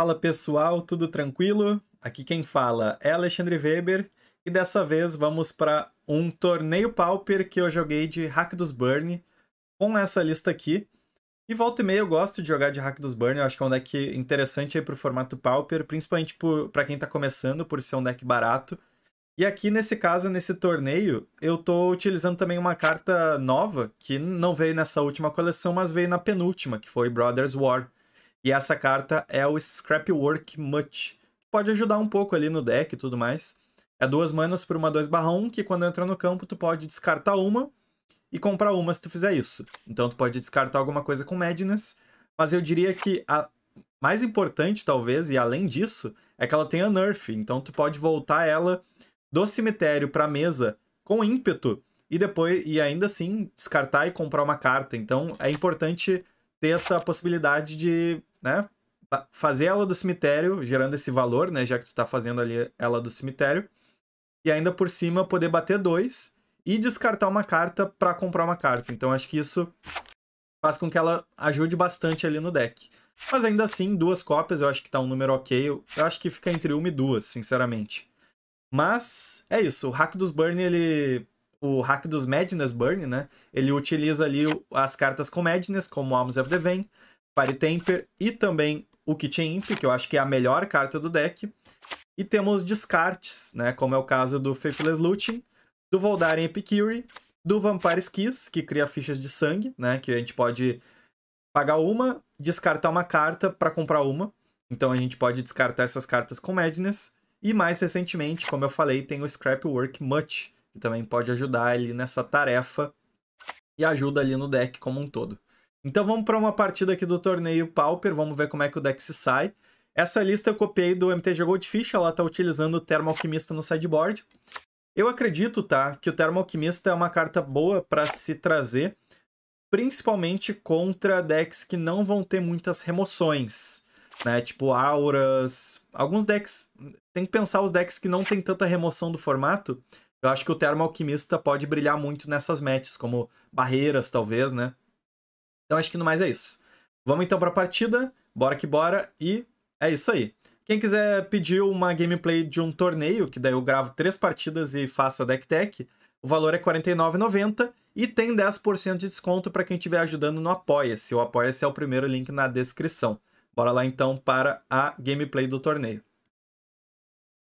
Fala pessoal, tudo tranquilo? Aqui quem fala é Alexandre Weber e dessa vez vamos para um torneio Pauper que eu joguei de Hack dos Burn com essa lista aqui. E volta e meia eu gosto de jogar de Hack dos Burn, eu acho que é um deck interessante para o formato Pauper, principalmente para quem está começando, por ser um deck barato. E aqui nesse caso, nesse torneio, eu estou utilizando também uma carta nova, que não veio nessa última coleção, mas veio na penúltima, que foi Brothers War. E essa carta é o Scrapwork Much. Pode ajudar um pouco ali no deck e tudo mais. É duas manas por uma 2 barra 1, que quando entra no campo tu pode descartar uma e comprar uma se tu fizer isso. Então tu pode descartar alguma coisa com Madness, mas eu diria que a mais importante, talvez, e além disso, é que ela tem Unearth, então tu pode voltar ela do cemitério pra mesa com ímpeto e depois e ainda assim descartar e comprar uma carta. Então é importante ter essa possibilidade de né? Fazer ela do cemitério, gerando esse valor, né? Já que tu tá fazendo ali ela do cemitério. E ainda por cima poder bater dois e descartar uma carta para comprar uma carta. Então acho que isso faz com que ela ajude bastante ali no deck. Mas ainda assim, duas cópias eu acho que tá um número ok. Eu acho que fica entre uma e duas, sinceramente. Mas é isso, o hack dos Burn, ele. O hack dos Madness Burn, né? Ele utiliza ali as cartas com Madness, como Alms of the Vein, Fire Temper e também o Kitchen Imp, que eu acho que é a melhor carta do deck. E temos descartes, né? Como é o caso do Faithless Looting, do Voldaren Epicure, do Vampire Kiss, que cria fichas de sangue, né? Que a gente pode pagar uma, descartar uma carta para comprar uma. Então a gente pode descartar essas cartas com Madness. E mais recentemente, como eu falei, tem o Scrapwork Much, que também pode ajudar ali nessa tarefa e ajuda ali no deck como um todo. Então vamos para uma partida aqui do torneio Pauper, vamos ver como é que o deck se sai. Essa lista eu copiei do MTG Goldfish, ela está utilizando o Termo Alquimista no sideboard. Eu acredito, tá, que o Termo Alquimista é uma carta boa para se trazer, principalmente contra decks que não vão ter muitas remoções, né? Tipo auras, alguns decks, tem que pensar os decks que não tem tanta remoção do formato. Eu acho que o Termo Alquimista pode brilhar muito nessas matches, como barreiras, talvez, né? Então acho que no mais é isso. Vamos então para a partida, bora que bora, e é isso aí. Quem quiser pedir uma gameplay de um torneio, que daí eu gravo três partidas e faço a deck tech, o valor é R$ 49,90 e tem 10% de desconto para quem estiver ajudando no Apoia-se. O Apoia-se é o primeiro link na descrição. Bora lá então para a gameplay do torneio.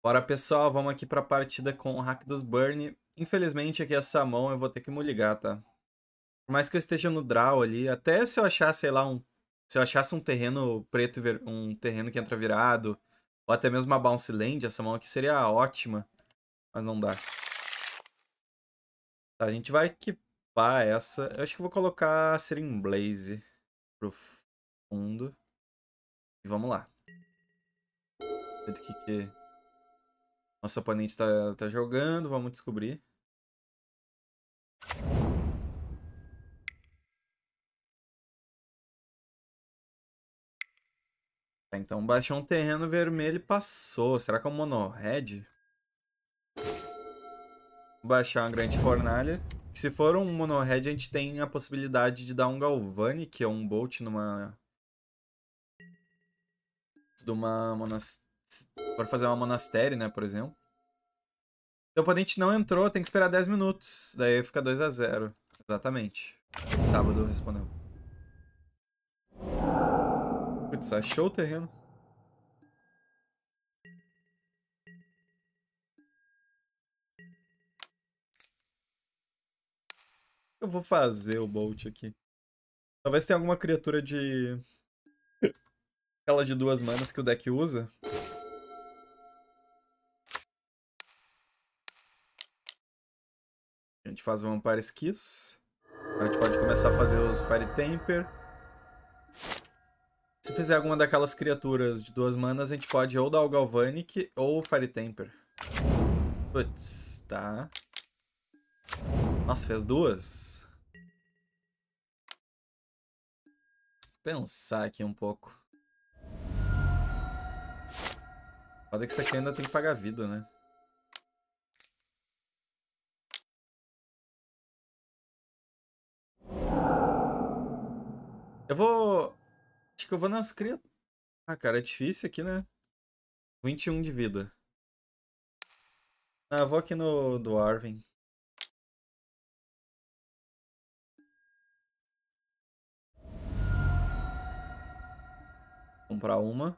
Bora pessoal, vamos aqui para a partida com o Hack dos Burn. Infelizmente aqui essa mão eu vou ter que me ligar, tá? Por mais que eu esteja no draw ali, até se eu achar, sei lá, um. Se eu achasse um terreno preto, um terreno que entra virado, ou até mesmo uma bounce land, essa mão aqui seria ótima. Mas não dá. Tá, a gente vai equipar essa. Eu acho que vou colocar a Serin Blaze pro fundo. E vamos lá. o que, que nosso oponente tá, tá jogando. Vamos descobrir. Tá, então baixou um terreno vermelho e passou. Será que é um mono Vou Baixar uma grande fornalha. Se for um mono red, a gente tem a possibilidade de dar um galvani, que é um bolt numa... De uma monas... para fazer uma monastério, né, por exemplo. Seu oponente não entrou, tem que esperar 10 minutos. Daí fica 2 a 0 Exatamente. sábado respondeu. Putz, achou o terreno. Eu vou fazer o Bolt aqui. Talvez tenha alguma criatura de... Aquela de duas manas que o deck usa. A gente faz Vampire Kiss. Agora a gente pode começar a fazer os Fire Temper. Se fizer alguma daquelas criaturas de duas manas, a gente pode ou dar o Galvanic ou o Fire Temper. Putz, tá. Nossa, fez duas? Pensar aqui um pouco. Foda que isso aqui ainda tem que pagar vida, né? Eu vou... Acho que eu vou nas criaturas. Ah, cara, é difícil aqui, né? 21 de vida. Ah, eu vou aqui no do Arvin. Comprar uma.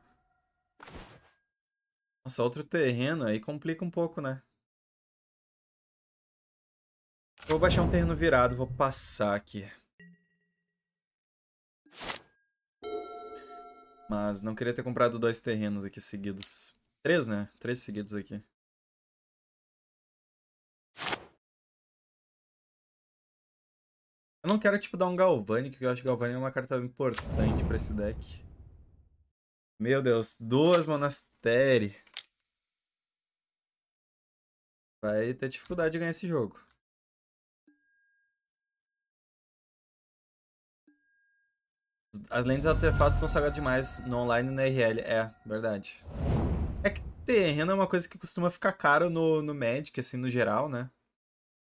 Nossa, outro terreno aí complica um pouco, né? Vou baixar um terreno virado, vou passar aqui. Mas não queria ter comprado dois terrenos aqui seguidos. Três, né? Três seguidos aqui. Eu não quero, tipo, dar um Galvanic, porque eu acho que Galvanic é uma carta importante pra esse deck. Meu Deus, duas Monastério. Vai ter dificuldade de ganhar esse jogo. As lentes artefatos são sagrados demais no online e na RL. É, verdade. É que terreno é uma coisa que costuma ficar caro no, no Magic, assim, no geral, né?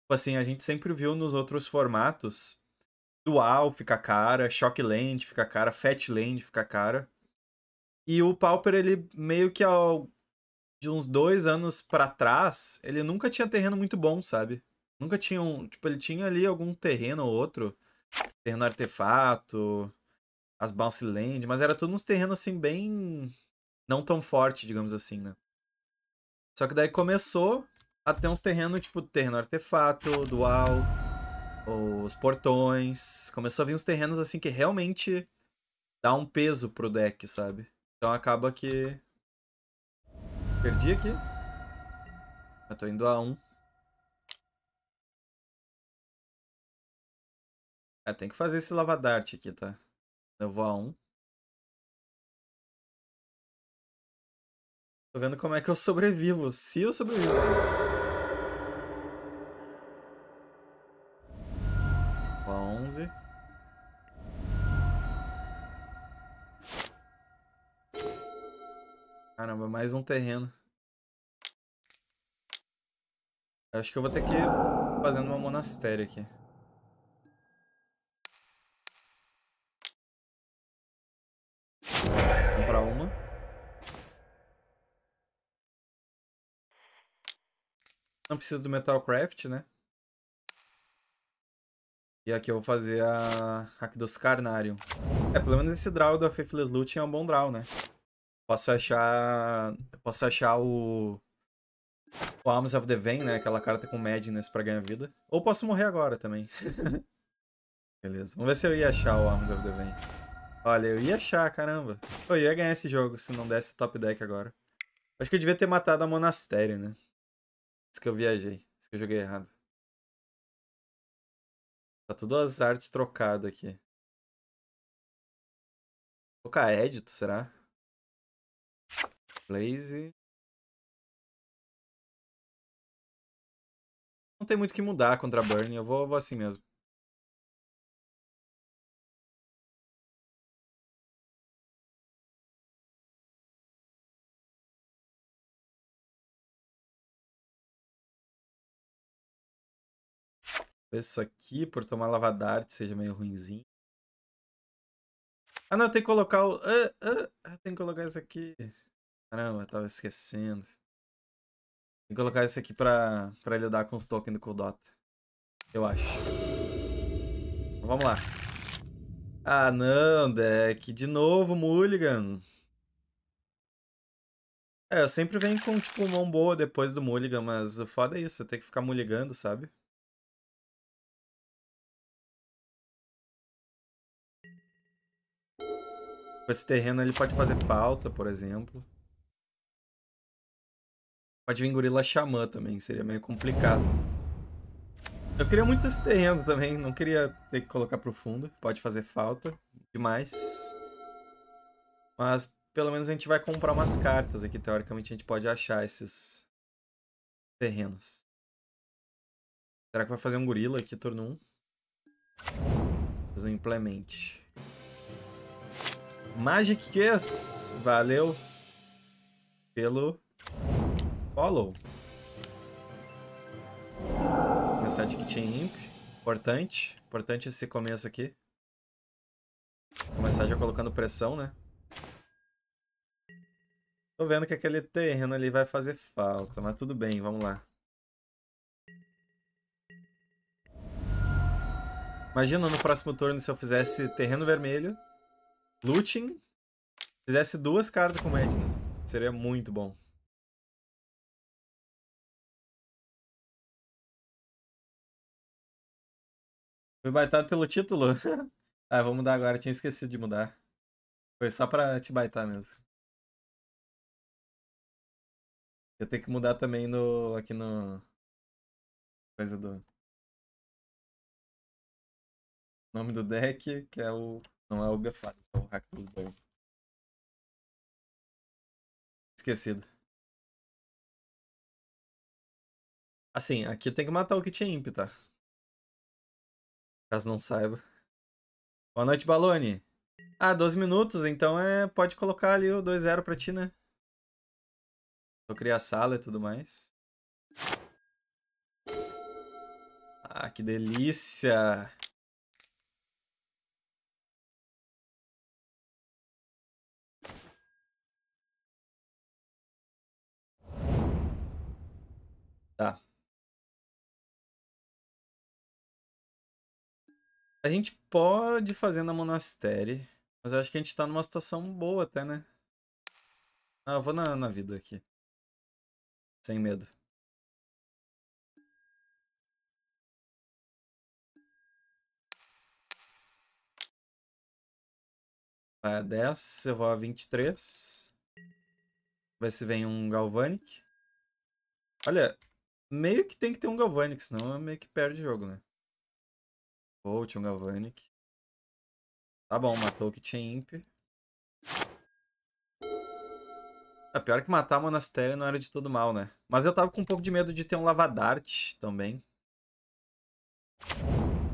Tipo assim, a gente sempre viu nos outros formatos. Dual fica cara, Shock Land fica cara, Fat Land fica cara. E o Pauper, ele meio que ao, de uns dois anos para trás, ele nunca tinha terreno muito bom, sabe? Nunca tinha um. Tipo, ele tinha ali algum terreno ou outro. Terreno artefato, as Bounce Land, mas era tudo uns terrenos assim bem não tão forte, digamos assim, né? Só que daí começou a ter uns terrenos tipo terreno artefato, dual, os portões, começou a vir uns terrenos assim que realmente dá um peso pro deck, sabe? Então acaba que perdi aqui. Eu tô indo a 1. Um. É, tem que fazer esse lavadarte aqui, tá? Eu vou a 1. Um. Tô vendo como é que eu sobrevivo. Se eu sobrevivo. Vou a 11. Caramba, mais um terreno. acho que eu vou ter que ir fazendo uma monastério aqui. Não preciso do Metalcraft, né? E aqui eu vou fazer a hack dos Carnarium. É, pelo menos esse draw da Faithless Looting é um bom draw, né? Posso achar... Posso achar o... O Arms of the Vein, né? Aquela carta com Madness pra ganhar vida. Ou posso morrer agora também. Beleza. Vamos ver se eu ia achar o Arms of the Vein. Olha, eu ia achar, caramba. Eu ia ganhar esse jogo se não desse top deck agora. Acho que eu devia ter matado a Monastério, né? Isso que eu viajei. Isso que eu joguei errado. Tá tudo as artes trocadas aqui. Vou colocar edito, será? Blaze. Não tem muito o que mudar contra Burn, eu vou, vou assim mesmo. isso aqui, por tomar lavadarte, seja meio ruinzinho. Ah, não, tem que colocar o... Ah, ah, tem que colocar isso aqui. Caramba, tava esquecendo. Tem que colocar isso aqui pra, pra lidar com os tokens do Kuldota. Eu acho. Então, vamos lá. Ah, não, deck. De novo, Mulligan. É, eu sempre venho com, tipo, mão boa depois do Mulligan, mas o foda é isso, eu tenho que ficar mulligando, sabe? esse terreno ele pode fazer falta, por exemplo. Pode vir gorila xamã também, seria meio complicado. Eu queria muito esse terreno também, não queria ter que colocar pro fundo, pode fazer falta demais. Mas pelo menos a gente vai comprar umas cartas aqui, teoricamente a gente pode achar esses terrenos. Será que vai fazer um gorila aqui, turno 1? Fazer um implemente. Magic Kiss, valeu pelo follow. Mensagem que tinha imp, importante, importante esse começo aqui. Começar já colocando pressão, né? Tô vendo que aquele terreno ali vai fazer falta, mas tudo bem, vamos lá. Imagina no próximo turno se eu fizesse terreno vermelho Looting. Fizesse duas cartas com Madness. Seria muito bom. Fui baitado pelo título? ah, vou mudar agora. tinha esquecido de mudar. Foi só pra te baitar mesmo. Eu tenho que mudar também no... Aqui no... Coisa do... Nome do deck, que é o não é o Gafada, é o hack dos bons. Esquecido. Assim, aqui tem que matar o que tinha imp, tá? Caso não saiba. Boa noite, Balone. Ah, 12 minutos, então é. Pode colocar ali o 2-0 pra ti, né? Vou criar sala e tudo mais. Ah, que delícia! A gente pode fazer na monastério, mas eu acho que a gente tá numa situação boa até, né? Ah, eu vou na, na vida aqui. Sem medo. Vai a 10, eu vou a 23. Ver se vem um Galvanic. Olha, meio que tem que ter um Galvanic, senão meio que perde o jogo, né? Boa, tinha um Galvanic. Tá bom, matou o que tinha Imp. É pior que matar o monastério não era de todo mal, né? Mas eu tava com um pouco de medo de ter um Lavadart também.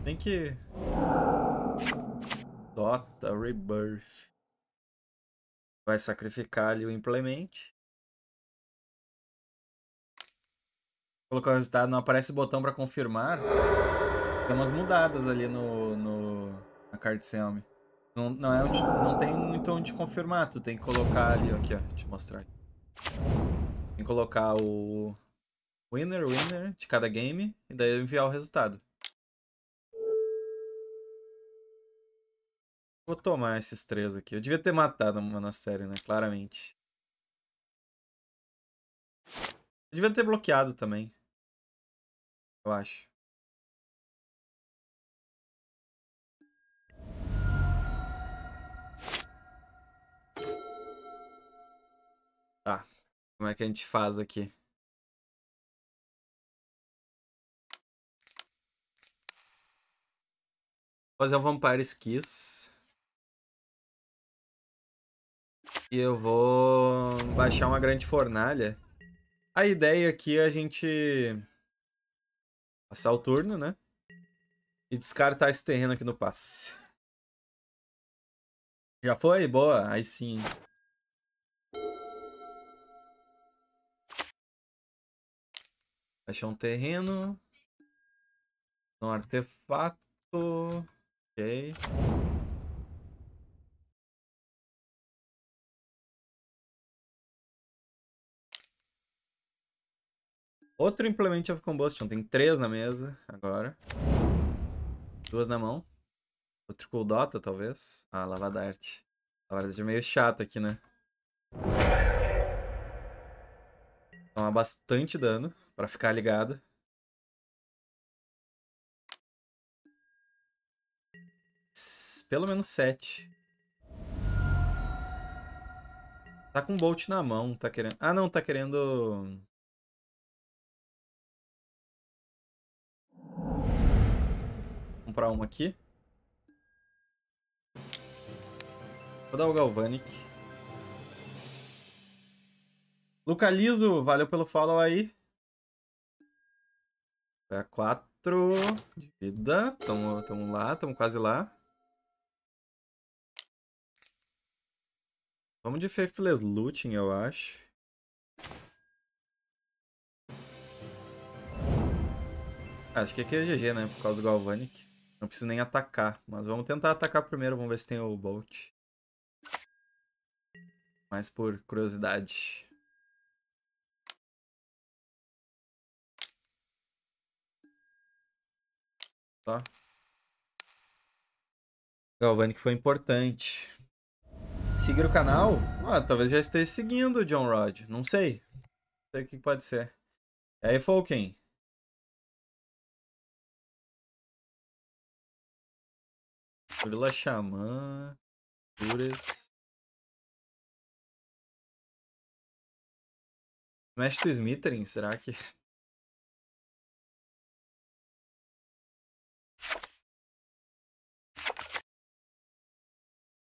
Tem que... Dota, Rebirth. Vai sacrificar ali o implemente. Colocar o resultado, não aparece botão pra confirmar. Dá umas mudadas ali no, no na card Não, não, é onde, não tem muito onde confirmar, tu tem que colocar ali, aqui ó, deixa eu mostrar aqui. Tem que colocar o winner, winner de cada game e daí enviar o resultado. Vou tomar esses três aqui. Eu devia ter matado uma na série, né? Claramente. Eu devia ter bloqueado também. Eu acho. Como é que a gente faz aqui? Vou fazer um Vampire Kiss. E eu vou baixar uma grande fornalha. A ideia aqui é a gente passar o turno, né? E descartar esse terreno aqui no passe. Já foi? Boa. Aí sim. Achou um terreno. Um artefato. Ok. Outro Implement of Combustion. Tem três na mesa agora. Duas na mão. Outro Coldota, talvez. Ah, Lavadarte. Lavadarte é meio chato aqui, né? Toma bastante dano para ficar ligado. Pelo menos 7. Tá com Bolt na mão, tá querendo... Ah, não, tá querendo... Comprar uma aqui. Vou dar o Galvanic. Lucalizo, valeu pelo follow aí é 4 de vida. Tamo, tamo lá, tamo quase lá. Vamos de Faithless Looting, eu acho. Ah, acho que aqui é GG, né? Por causa do Galvanic. Não preciso nem atacar. Mas vamos tentar atacar primeiro. Vamos ver se tem o Bolt. Mas por curiosidade. tá? que foi importante. Seguir o canal? Ah, talvez já esteja seguindo o John Rod. Não sei. Não sei o que pode ser. E aí, Falken? Gorila Xamã. Curas. Mestre Smithering. será que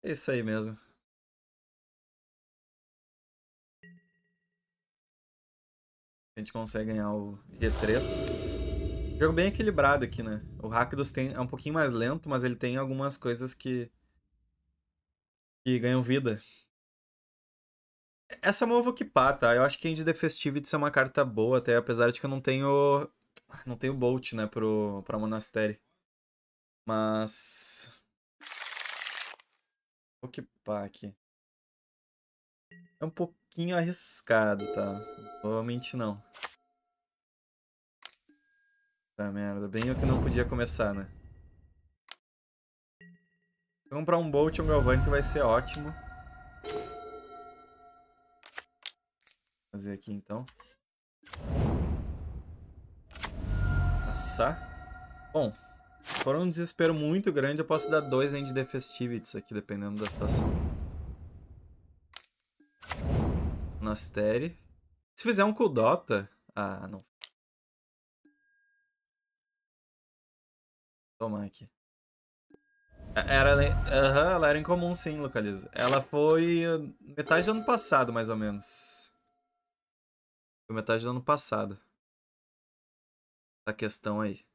É isso aí mesmo. A gente consegue ganhar o G3. Jogo bem equilibrado aqui, né? O Rakdos tem, é um pouquinho mais lento, mas ele tem algumas coisas que, que ganham vida. Essa mão eu vou equipar, tá? Eu acho que End the Festivity é uma carta boa, até apesar de que eu não tenho. Não tenho Bolt, né, pro, pra Monastério. Mas. Pokepack. É um pouquinho arriscado, tá? Provavelmente não. Tá merda, bem o que não podia começar, né? Vou comprar um Bolt e um Galvani que vai ser ótimo. Vou fazer aqui então. Passar. Bom, For um desespero muito grande, eu posso dar dois End Festivities aqui, dependendo da situação. Nostere. Se fizer um Kuldota... Ah, não. Toma aqui. É, era, uhum, ela era incomum sim, localiza. Ela foi ah, metade do ano passado, mais ou menos. Foi metade do ano passado. Essa questão aí.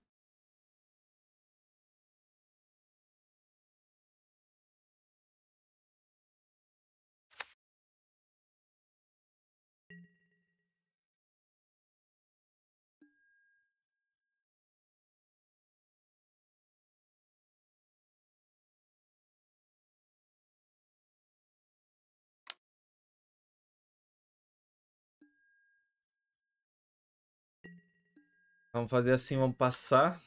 Vamos fazer assim, vamos passar.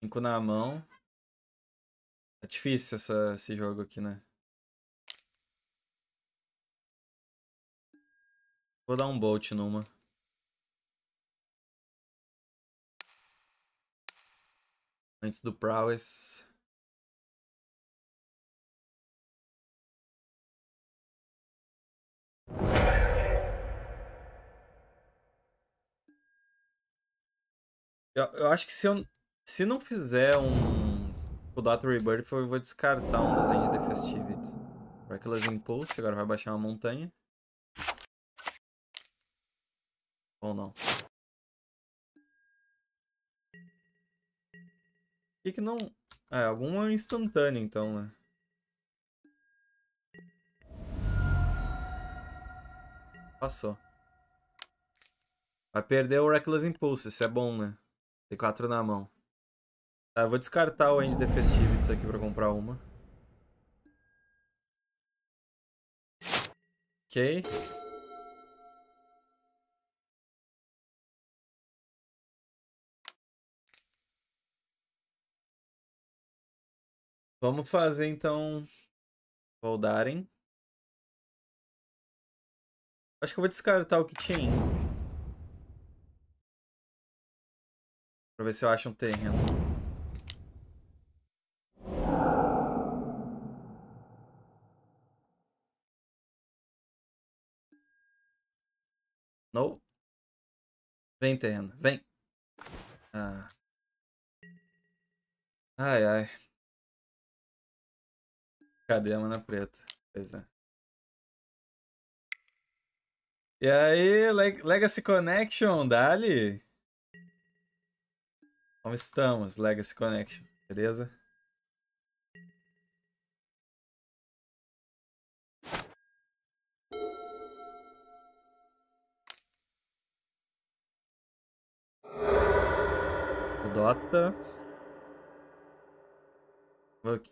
Cinco na mão. É difícil essa, esse jogo aqui, né? Vou dar um bolt numa. Antes do prowess. Eu, eu acho que se eu se não fizer um Dato Rebirth, eu vou descartar um desenho de The Festivities. Reckless Impulse, agora vai baixar uma montanha. Ou não. O que não... É, alguma é instantânea então, né? Passou. Vai perder o Reckless Impulse, isso é bom, né? D4 na mão. Tá, eu vou descartar o End The Festivities aqui pra comprar uma. Ok. Vamos fazer então. Voldaren. Acho que eu vou descartar o que tinha. Pra ver se eu acho um terreno. No. Vem, terreno. Vem. Ah. Ai, ai. Cadê a mana preta? Pois é. E aí, Leg Legacy Connection, Dali? Como estamos, Legacy Connection? Beleza? O Dota.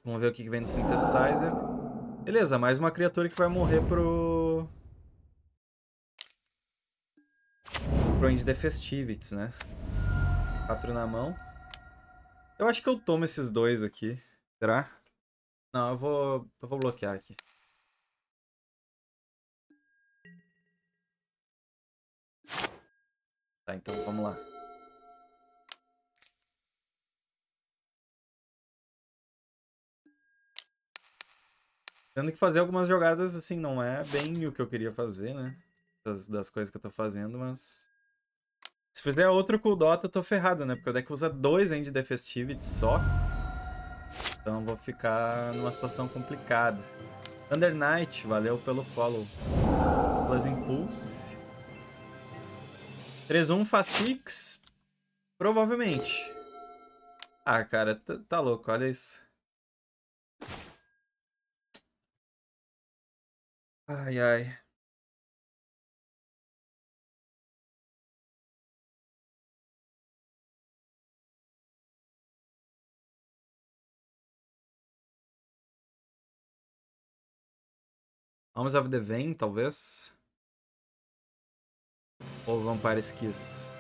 Vamos ver o que vem no Synthesizer. Beleza, mais uma criatura que vai morrer pro... Pro End the Festivities, né? 4 na mão. Eu acho que eu tomo esses dois aqui. Será? Não, eu vou, eu vou bloquear aqui. Tá, então vamos lá. Tendo que fazer algumas jogadas, assim, não é bem o que eu queria fazer, né? Das, das coisas que eu tô fazendo, mas... Se fizer outro com o Dota, eu tô ferrado, né? Porque o deck usa dois end de Defestivity só. Então vou ficar numa situação complicada. Thunder Knight, valeu pelo follow. Plus Impulse. 3-1 fast X? Provavelmente. Ah, cara, tá, tá louco, olha isso. Ai, ai. Vamos of the Vein, talvez? Ou Vampire Kiss?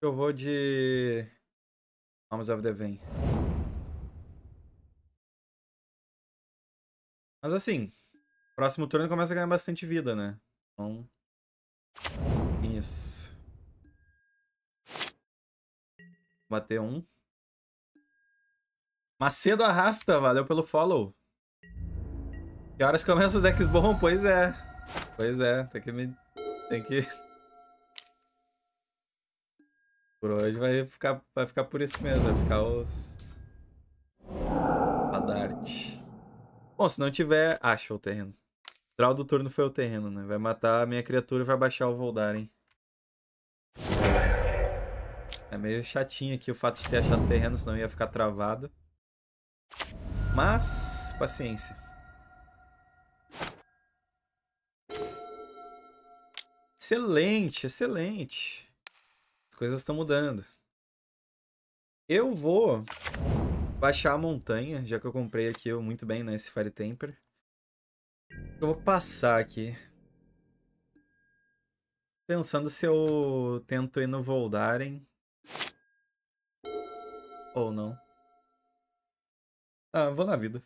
Eu vou de... Vamos of the Vein. Mas assim, próximo turno começa a ganhar bastante vida, né? Então... Bater um. Macedo arrasta, valeu pelo follow. Que horas começa os decks bom? Pois é. Pois é, tem que me. Tem que. Por hoje vai ficar, vai ficar por isso mesmo, vai ficar os. Padarte. Bom, se não tiver. Acha o terreno. Draw do turno foi o terreno, né? Vai matar a minha criatura e vai baixar o Voldaren. É meio chatinho aqui o fato de ter achado terreno, senão ia ficar travado. Mas, paciência. Excelente, excelente. As coisas estão mudando. Eu vou baixar a montanha, já que eu comprei aqui eu, muito bem, né, esse Fire Temper. Eu vou passar aqui. Pensando se eu tento ir no Voldaren ou não. Ah, vou na vida.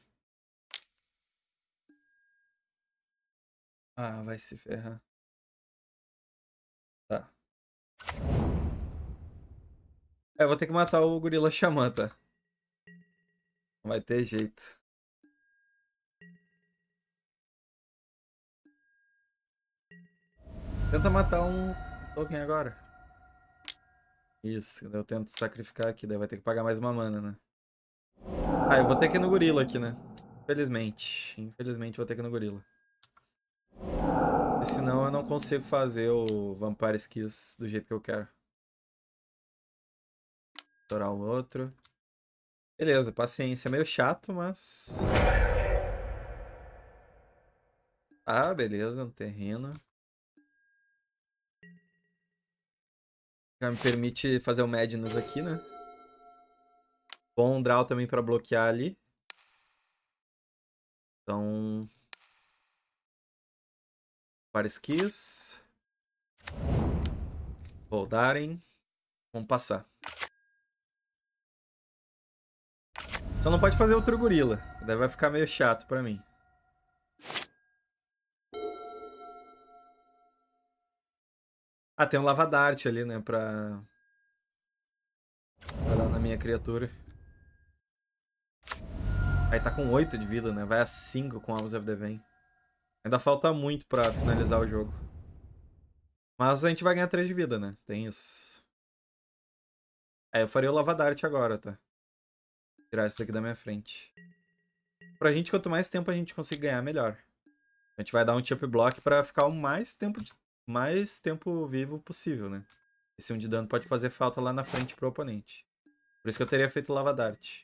Ah, vai se ferrar. Tá. É, vou ter que matar o gorila xamã, tá? Não vai ter jeito. Tenta matar um token agora. Isso, eu tento sacrificar aqui, daí vai ter que pagar mais uma mana, né? Ah, eu vou ter que ir no gorila aqui, né? Infelizmente. Infelizmente vou ter que ir no gorila. Porque senão eu não consigo fazer o Vampire Skis do jeito que eu quero. Estourar o outro. Beleza, paciência. É meio chato, mas... Ah, beleza, um terreno. Já me permite fazer o Madness aqui, né? Bom draw também pra bloquear ali. Então... Vários keys. Voltarem. Vamos passar. Só não pode fazer outro gorila. Daí vai ficar meio chato pra mim. Ah, tem um dart ali, né? Pra... pra dar na minha criatura. Aí tá com 8 de vida, né? Vai a 5 com Alves of the Vain. Ainda falta muito pra finalizar o jogo. Mas a gente vai ganhar 3 de vida, né? Tem isso. É, eu faria o lava dart agora, tá? tirar isso daqui da minha frente. Pra gente, quanto mais tempo a gente conseguir ganhar, melhor. A gente vai dar um chip block pra ficar o mais tempo de mais tempo vivo possível, né? Esse 1 um de dano pode fazer falta lá na frente pro oponente. Por isso que eu teria feito Lava Dart.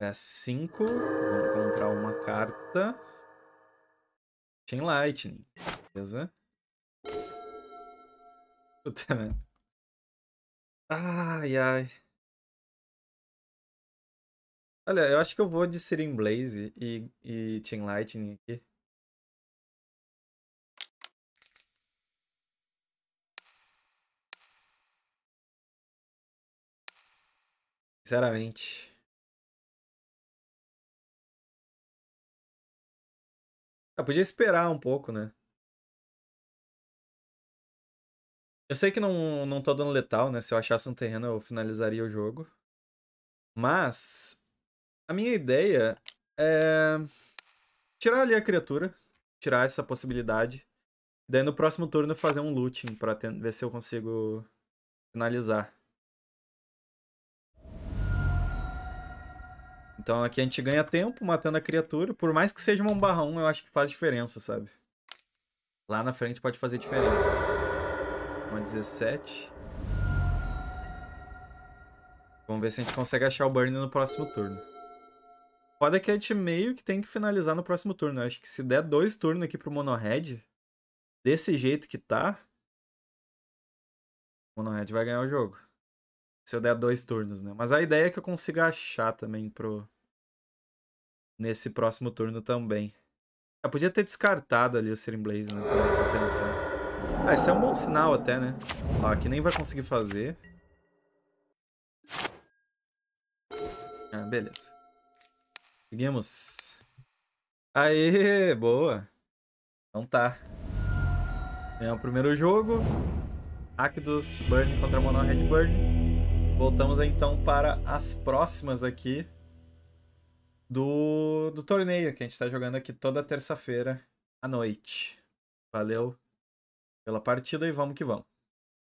É 5. Vamos comprar uma carta. Chain Lightning. Beleza? Puta mano. Ai, ai. Olha, eu acho que eu vou de Siren Blaze e, e Team Lightning aqui. Sinceramente. Eu ah, podia esperar um pouco, né? Eu sei que não, não tô dando letal, né? Se eu achasse um terreno, eu finalizaria o jogo. Mas a minha ideia é tirar ali a criatura, tirar essa possibilidade. Daí no próximo turno fazer um looting pra ver se eu consigo finalizar. Então aqui a gente ganha tempo matando a criatura. Por mais que seja um barra 1, eu acho que faz diferença, sabe? Lá na frente pode fazer diferença. Uma 17. Vamos ver se a gente consegue achar o Burn no próximo turno. Foda é que a gente meio que tem que finalizar no próximo turno. Eu né? acho que se der dois turnos aqui pro Monohead, desse jeito que tá, o Monohead vai ganhar o jogo. Se eu der dois turnos, né? Mas a ideia é que eu consiga achar também pro... Nesse próximo turno também. Eu ah, podia ter descartado ali o Serum Blaze, né? Pra pensar. Ah, esse é um bom sinal até, né? Ó, aqui nem vai conseguir fazer. Ah, beleza. Seguimos. Aê, boa. Então tá. É o primeiro jogo. Rakdos, Burn contra Mono Red Burn. Voltamos então para as próximas aqui do, do torneio que a gente está jogando aqui toda terça-feira à noite. Valeu! pela partida e vamos que vamos.